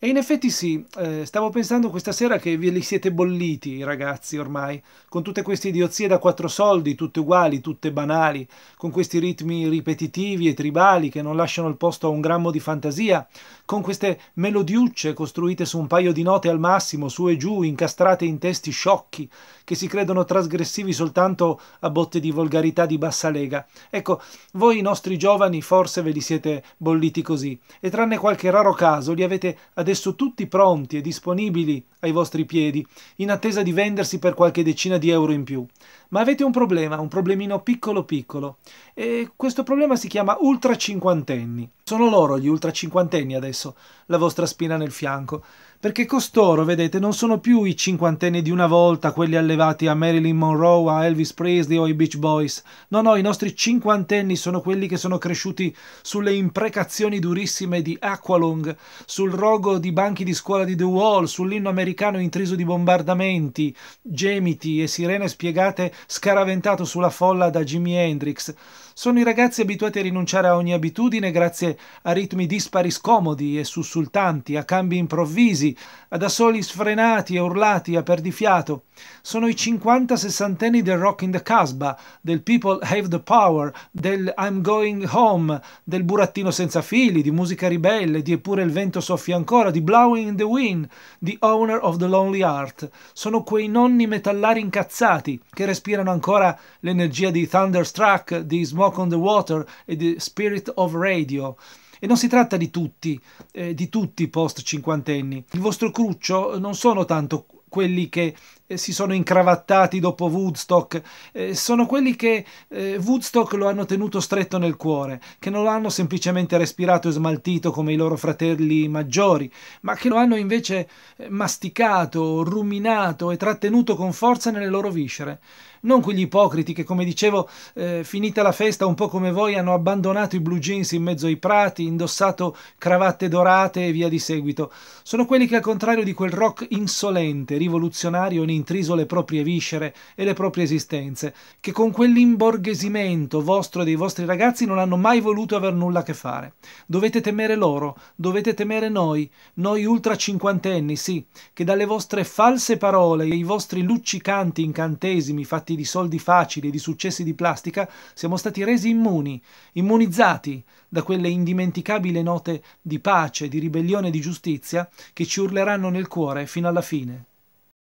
E in effetti sì, eh, stavo pensando questa sera che ve li siete bolliti i ragazzi ormai, con tutte queste idiozie da quattro soldi, tutte uguali, tutte banali, con questi ritmi ripetitivi e tribali che non lasciano il posto a un grammo di fantasia, con queste melodiucce costruite su un paio di note al massimo, su e giù, incastrate in testi sciocchi, che si credono trasgressivi soltanto a botte di volgarità di bassa lega. Ecco, voi i nostri giovani forse ve li siete bolliti così, e tranne qualche raro caso li avete ad adesso tutti pronti e disponibili ai vostri piedi, in attesa di vendersi per qualche decina di euro in più. Ma avete un problema, un problemino piccolo piccolo. E questo problema si chiama ultra cinquantenni. Sono loro gli ultra cinquantenni adesso, la vostra spina nel fianco. Perché costoro, vedete, non sono più i cinquantenni di una volta, quelli allevati a Marilyn Monroe, a Elvis Presley o ai Beach Boys. No, no, i nostri cinquantenni sono quelli che sono cresciuti sulle imprecazioni durissime di Aqualung, sul rogo di banchi di scuola di The Wall, sull'inno americano americano intriso di bombardamenti, gemiti e sirene spiegate scaraventato sulla folla da Jimi Hendrix. Sono i ragazzi abituati a rinunciare a ogni abitudine grazie a ritmi dispari scomodi e sussultanti, a cambi improvvisi, ad assoli sfrenati e urlati a perdifiato. Sono i 50 sessantenni del rock in the Casbah, del People Have the Power, del I'm Going Home, del burattino senza fili, di musica ribelle, di Eppure il vento soffia ancora, di Blowing in the Wind, di Owner Prayer of the Lonely Heart. Sono quei nonni metallari incazzati che respirano ancora l'energia di Thunderstruck, di Smoke on the Water e di Spirit of Radio. E non si tratta di tutti, eh, di tutti i post cinquantenni. Il vostro cruccio non sono tanto quelli che eh, si sono incravattati dopo Woodstock, eh, sono quelli che eh, Woodstock lo hanno tenuto stretto nel cuore, che non lo hanno semplicemente respirato e smaltito come i loro fratelli maggiori, ma che lo hanno invece eh, masticato, ruminato e trattenuto con forza nelle loro viscere non quegli ipocriti che, come dicevo, eh, finita la festa, un po' come voi, hanno abbandonato i blue jeans in mezzo ai prati, indossato cravatte dorate e via di seguito. Sono quelli che, al contrario di quel rock insolente, rivoluzionario, hanno intriso le proprie viscere e le proprie esistenze, che con quell'imborghesimento vostro e dei vostri ragazzi non hanno mai voluto aver nulla a che fare. Dovete temere loro, dovete temere noi, noi ultra cinquantenni, sì, che dalle vostre false parole e i vostri luccicanti incantesimi fatti fatti di soldi facili, di successi di plastica, siamo stati resi immuni, immunizzati da quelle indimenticabili note di pace, di ribellione e di giustizia che ci urleranno nel cuore fino alla fine.